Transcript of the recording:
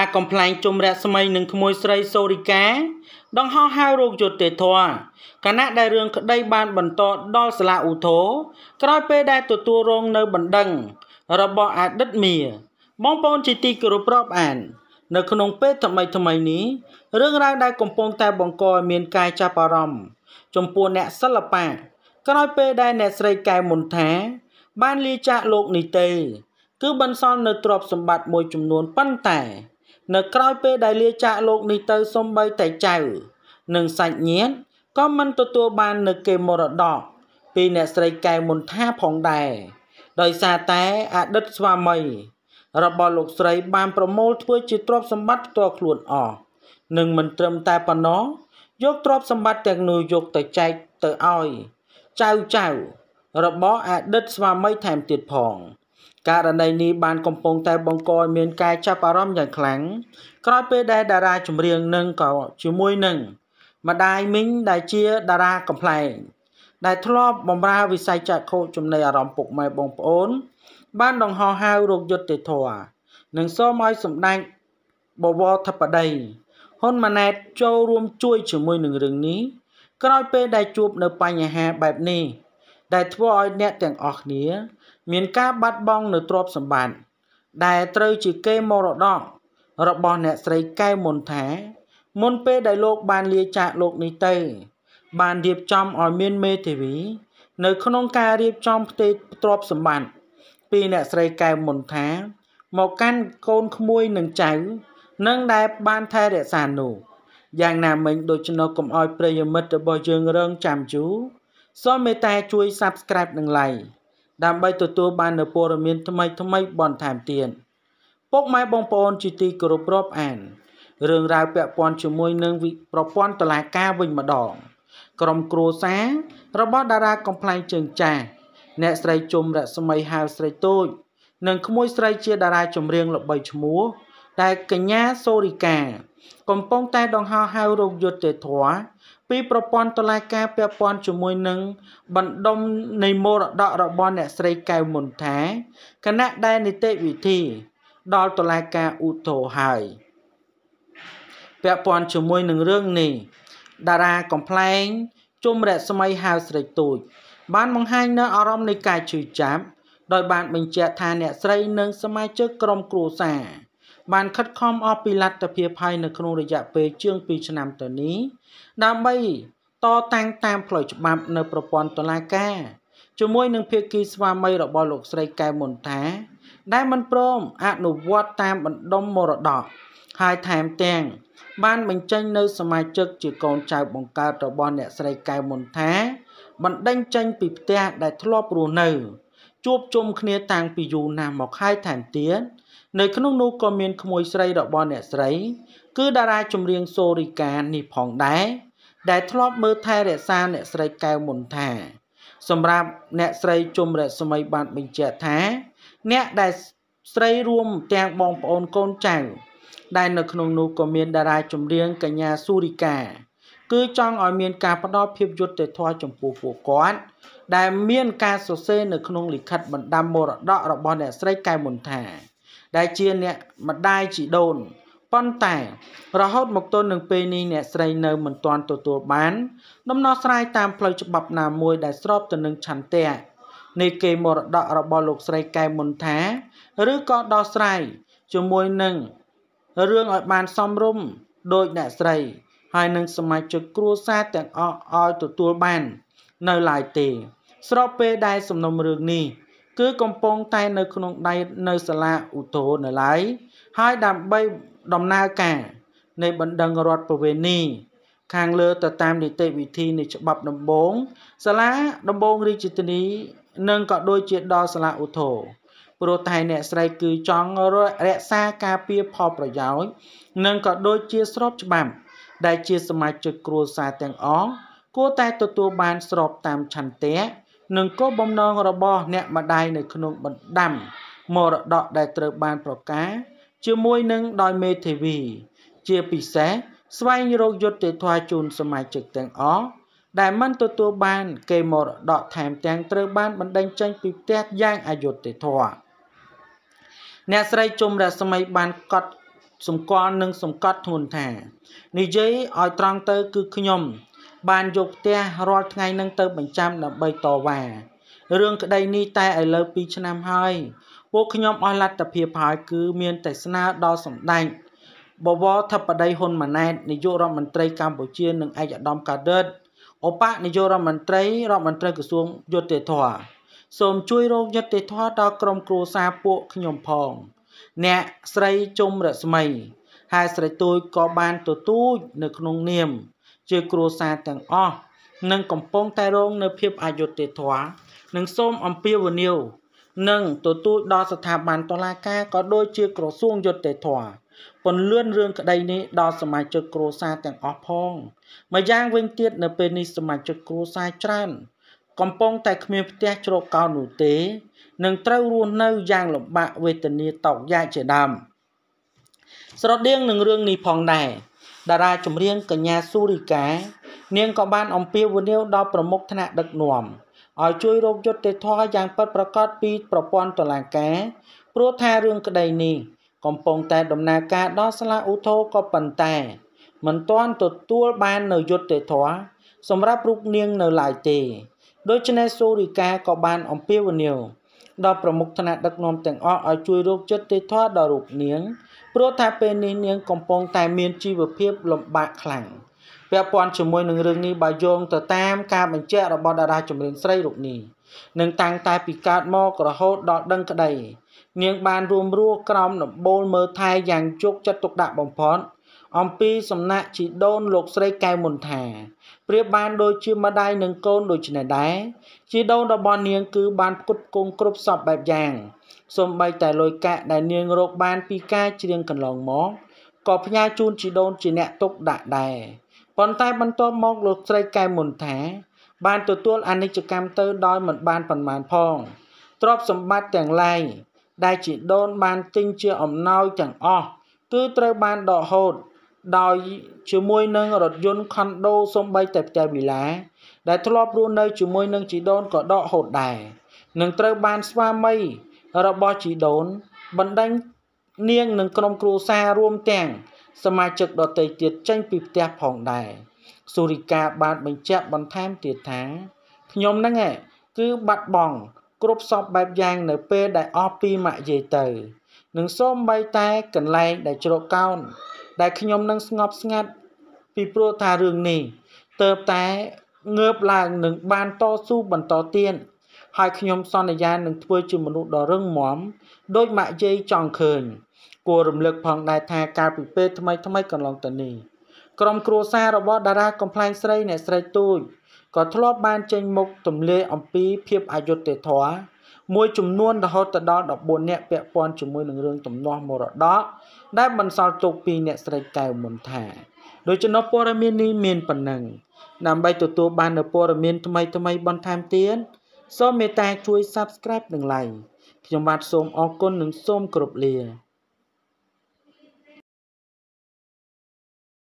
ណាកំ pl ែងជំរះស្មីនឹងក្មួយស្រីសូរិកាដង្ហោហៅរោគយុត្តិធម៌គណៈដែលរឿងក្តី បានបន្តដល់សាលាឧទ្ធរក្រោយពេលដែលទទួលរងនៅបណ្ដឹង របស់អតីតមាបងប្អូនជាទីគោរពរាប់អាន នៅ ក្នុងពេលថ្មីថ្មីនេះរឿងរ៉ាវដែលកំពុងតែបង្កឲ្យមានការចាប់អារម្មណ៍ចំពោះអ្នកសិល្បៈក្រោយពេលដែលអ្នកស្រីកែមន្ថា បានលាចាកលោកនេះទេ គឺបន្សល់នៅទ្រព្យសម្បត្តិមួយចំនួនប៉ុន្តែនៅក្រោយពេលដែលលាចាកលោកនេះទៅសំបីតែចៅនិងសាច់ញាតិក៏មិនទទួលបាននៅគេមរតកពីអ្នកស្រីកែមន្ថាផងដែរដោយសារតែអតីតស្វាមីរបស់លោកស្រីបានប្រមូលធ្វើជាទ្រព្យសម្បត្តិផ្ទាល់ខ្លួនអស់និងមិនត្រឹមតែប៉ុណ្ណោះយកទ្រព្យសម្បត្តិទាំងនោះយកទៅចែកទៅឲ្យចៅចៅរបស់អតីតស្វាមីថែមទៀតផងករណីនេះបានកំពុងតែបង្កឲ្យមានការចាប់អារម្មណ៍យ៉ាងខ្លាំងក្រោយពេលដែលតារាចម្រៀងនឹងក៏ជាមួយនឹងម្ដាយមីងដែលជាតារាកំ pl ែងដែលធ្លាប់បម្រើវិស័យចាក់ខូចចំណីអារម្មណ៍ពុកម៉ែបងប្អូន បានដង្ហោះហៅរោគយុទ្ធធរនិងសូមឲ្យសម្ដេចបវរធិបតីហ៊ុនម៉ាណែតចូលរួមជួយជាមួយនឹងរឿងនេះក្រោយពេលដែលជួប នៅ បញ្ហាបែបនេះដែលធ្វើឲ្យអ្នកទាំងអស់គ្នាមានការបាត់បង់នូវទ្រព្យសម្បត្តិដែលត្រូវជាគេមរតករបស់អ្នកស្រីកែវមុនថាមុនពេលដែលលោកបានលាចាកលោកនេះទៅបានរៀបចំឲ្យមានមេធាវី នៅក្នុងការរៀបចំផ្ទេរទ្រព្យសម្បត្តិពីអ្នកស្រីកែវមុនថាមកកាន់កូនក្មួយនិងចៅនឹងដែល បានថែរក្សានោះយ៉ាងណាមិញដូច្នោះកុំឲ្យប្រិយមិត្តរបស់យើងរងចាំយូរសូមមេត្តាជួយ Subscribe និង Like ដើម្បីទទួលបាននូវព័ត៌មាន ថ្មីៗបន្ថែមទៀតពុកម៉ែបងប្អូនជាទីគោរពរាប់អានរឿងរ៉ាវពាក់ព័ន្ធជាមួយនឹងប្រព័ន្ធតឡាការវិញម្ដងក្រុមគ្រួសាររបស់តារាកំ pl ែងជើងចាស់អ្នកស្រីជុំរស្មីហៅស្រីតូច និងក្មួយស្រីជាតារាចម្រៀងល្បីឈ្មោះតែកញ្ញាសូរិកាកំពុងតែ ដង្ហោហៅរោគយុត្តិធម៌ពីប្រព័ន្ធតុលាការ ពាក់ព័ន្ធជាមួយនឹងបណ្ដុំនៃមរតករបស់អ្នកស្រីកែវមុនថាគណៈដែលនីតិវិធី ដល់តុលាការឧទ្ធរហើយពាក់ព័ន្ធជាមួយនឹងរឿងនេះតារាកំ pl ែងជុំរស្មីហៅស្រីទូចបាន បង្ហាញនៅអារម្មណ៍នៃការជឿចាប់ដោយបានបញ្ជាក់ថាអ្នកស្រីនិងសមាជិកក្រុមគ្រួសារបានខិតខំអស់ពីលទ្ធភាពហើយនៅក្នុងរយៈពេលជាង2ឆ្នាំទៅនេះដើម្បីតតាំងតាមផ្លូវច្បាប់នៅប្រព័ន្ធតុលាការជាមួយនឹងភាគីស្វាមីរបស់លោកស្រីកែមន្តាដែលមិនព្រមអនុវត្តតាមបណ្ដុំមរតកហើយថែមទាំងបានបញ្ចេញនៅ សមាជិកជាកូនចៅបង្កើតរបស់អ្នកស្រីកែមន្តាបណ្ដេញចេញពីផ្ទះដែលធ្លាប់រស់នៅជួបជុំគ្នាតាំងពីយូរណាស់មកហើយថែមទៀតនៅក្នុងនោះក៏មានក្មួយស្រីរបស់អ្នកស្រីគឺតារាចម្រៀងសូរីកានេះផងដែរដែលធ្លាប់មើលថែរក្សាអ្នកស្រីកែវមុនថាសម្រាប់អ្នកស្រីជុំរស្មីបានបញ្ជាក់ថាអ្នកដែលស្រីរួមទាំងបងប្អូនកូនចៅដែលនៅក្នុងនោះក៏មានតារាចម្រៀងកញ្ញាសូរីកាគឺចង់ឲ្យមានការផ្ដល់ភាពយុត្តិធម៌ចំពោះពួកគាត់ដែលមានការសរសេរនៅក្នុងលិខិតបណ្ដាំមរតករបស់អ្នកស្រីកែមន្តាដែលជាអ្នកម្ដាយជីដូនប៉ុន្តែរហូតមកទល់នឹងពេលនេះអ្នកស្រីនៅមិនទាន់ទទួលបានដំណោះស្រាយតាមផ្លូវច្បាប់ណាមួយដែលស្របទៅនឹងឆន្ទៈនៃគេមរតករបស់លោកស្រីកែមន្តាឬក៏ដោះស្រាយជាមួយនឹងរឿងឲ្យបានសមរម្យដោយអ្នកស្រីហើយនឹងសមាជិកគ្រួសារទាំងអស់ឲ្យទទួលបាន នៅឡើយទេ ស្របពេលដែលសំណុំរឿងនេះ គឺកំពុងតែនៅ ក្នុងដៃនៅសាលាឧទ្ធរនៅឡើយហើយដើម្បីដំណើរការនៃបណ្ដឹងរដ្ឋប្រវេណីខាងលើទៅតាម នីតិវិធីនៃច្បាប់ដំបងសាលាដំបងរាជធានីនិងក៏ដូចជាដល់សាលាឧទ្ធរព្រោះតែអ្នកស្រីគឺចង់រក្សាការពារផលប្រយោជន៍និងក៏ដូចជាស្របច្បាប់ដែលជាសមាជិកគ្រួសារទាំងអស់គួរតែទទួលបាន ស្របតាមឆន្ទៈនិងគោលបំណងរបស់អ្នកម្ដាយនៅក្នុងបណ្ដាំមរតកដែលត្រូវបានប្រកាសជាមួយនឹងដោយមេធាវីជាពិសេសស្វែងរកយុត្តិធម៌ជូន សមាជិកទាំងអស់ដែលមិនទទួលបាន គេមរតកថែមទាំងត្រូវបាន បណ្ដេញចេញពីផ្ទះយ៉ាងអយុត្តិធម៌អ្នកស្រីជុំរស្មីបានកត់សម្គាល់និងសង្កត់ធ្ងន់ថានិយាយឲ្យត្រង់ទៅគឺខ្ញុំបានយកផ្ទះរាល់ថ្ងៃនឹងទៅបញ្ចាំដើម្បីតវ៉ារឿងក្តីនេះតែឥឡូវ2ឆ្នាំហើយពួកខ្ញុំអស់លទ្ធភាពហើយគឺមានតែស្នើដល់សម្ដេចបវរធិបតីហ៊ុនម៉ាណែតនាយករដ្ឋមន្ត្រីកម្ពុជានិងឯកឧត្តមកាដិតឧបនាយករដ្ឋមន្ត្រីរដ្ឋមន្ត្រីក្រសួងយុទ្ធធម៌សូមជួយរោគយុទ្ធធម៌ដល់ក្រុមគ្រួសារពួកខ្ញុំផង។អ្នកស្រីជុំរស្មីហើយស្រីទួយក៏បានទទូចនៅក្នុងនាម ជាគ្រួសារទាំងអស់និងកំពុងតែរងនៅភាពអយុត្តិធម៌និងសូមអំពាវនាវនិងទទូចដល់ស្ថាប័នតុលាការក៏ដូចជាក្រសួងយុត្តិធម៌ពន្លឿនរឿងក្តីនេះដល់សមាជិកគ្រួសារទាំងអស់ផងម្យ៉ាងវិញទៀតនៅពេលនេះសមាជិកគ្រួសារច្រើនកំពុងតែគ្មានផ្ទះជ្រកកោននោះទេនឹងត្រូវរស់នៅយ៉ាងលំបាកវេទនាតោកយ៉ាជាដើមស្រដៀងនឹងរឿងនេះផងដែរតារាចម្រៀងកញ្ញាស៊ូរីកានាងក៏បានអំពាវនាវដល់ប្រមុខថ្នាក់ដឹកនាំឲ្យជួយរកយុត្តិធម៌យ៉ាងពិតប្រាកដពីប្រព័ន្ធតុលាការព្រោះថារឿងក្តីនេះកំពុងតែដំណើរការដល់សាលាឧទ្ធរក៏ប៉ុន្តែមិនទាន់ទទួលបាននូវយុត្តិធម៌សម្រាប់រូបនាងនៅឡើយទេដូច្នេះសូរិកាក៏បានអំពាវនាវដល់ប្រមុខថ្នាក់ដឹកនាំទាំងអស់ឲ្យជួយរោគចិត្តទេធរដល់រូបនាង ព្រោះថាពេលនេះនាងកំពុងតែមានជីវភាពលំបាកខ្លាំងពាក់ព័ន្ធជាមួយនឹងរឿងនេះបើយោងទៅតាមការបញ្ជាក់របស់តារាចម្រៀងស្រីរូបនេះនឹងតាំងតែពីកើតមករហូតដល់ដឹងក្តី នាង បានរួមរស់ក្រោមដំបូលមើលថែយ៉ាងជោគចិត្តទុកដាក់បំផុតអំពីសំណាក់ជីដូនលោកស្រីកែវមុនថាព្រាបបានដូចជាម្ដាយនិងកូនដូច្នេះដែរជីដូនរបស់នាងគឺបានផ្គត់ផ្គង់គ្រប់សពបែបយ៉ាងសូម្បីតែលុយកាក់ដែលនាងរកបានពីការច្រៀងកន្លងមកក៏ផ្ញើជូនជីដូនជាអ្នកទុកដាក់ដែរប៉ុន្តែបន្ទាប់មកលោកស្រីកែវមុនថា បានទទួលអនិច្ចកម្មទៅដោយមិនបានប្រមាណផងទ្រព្យសម្បត្តិទាំងឡាយដែលជីដូនបានទិញជាអំណោយទាំងអស់គឺត្រូវបានដកហូតដោយជាមួយនឹងរថយន្តខុនដូសំបីតែផ្ទះវិឡាដែលធ្លាប់រស់នៅជាមួយនឹងជីដូនក៏ដកហូតដែរនឹងត្រូវបានស្វាមីរបស់ជីដូនបណ្ដេញនាងនិងក្រុមគ្រួសាររួមទាំង សមាជិកដទៃទៀតចេញពីផ្ទះផងដែរសូរិកាបានបញ្ជាក់បន្ថែមទៀតថាខ្ញុំហ្នឹងគឺបាត់បង់គ្រប់សពបែបយ៉ាងនៅពេលដែលអស់ពីម៉ាក់យាយទៅនឹងសូម្បីតែកន្លែងដែលជ្រកកោនដែលខ្ញុំនឹងស្ងប់ស្ងាត់ ពីព្រោះថារឿងនេះទៅតែងើបឡើងនឹងបានតស៊ូបន្តទៀតហើយខ្ញុំសន្យានឹងធ្វើជាមនុស្សដ៏រឹងមាំដោយម៉ាក់យាយចង់ឃើញគួររំលឹកផងដែរថាកាលពីពេលថ្មីថ្មីកន្លងទៅនេះក្រុមគ្រួសាររបស់តារាកំ pl ែងស្រីអ្នកស្រីទូចក៏ធ្លាប់បានចេញ មុខទម្លាយអំពីភាពអយុត្តិធម៌មួយចំនួនរហូតដល់14នាក់ពាក់ព័ន្ធជាមួយនឹងរឿងទំនាស់មរតកដែលបន្សល់ទុកពីអ្នកស្រីកែវមុនថាដូច្នោះព័ត៌មាននេះមានប៉ុណ្ណឹងដើម្បីទទួលបាននូវព័ត៌មានថ្មីថ្មីបន្ថែមទៀតសូមមេត្តាជួយ Subscribe និង Like ខ្ញុំបាទសូមអរគុណនិងសូមគោរពលា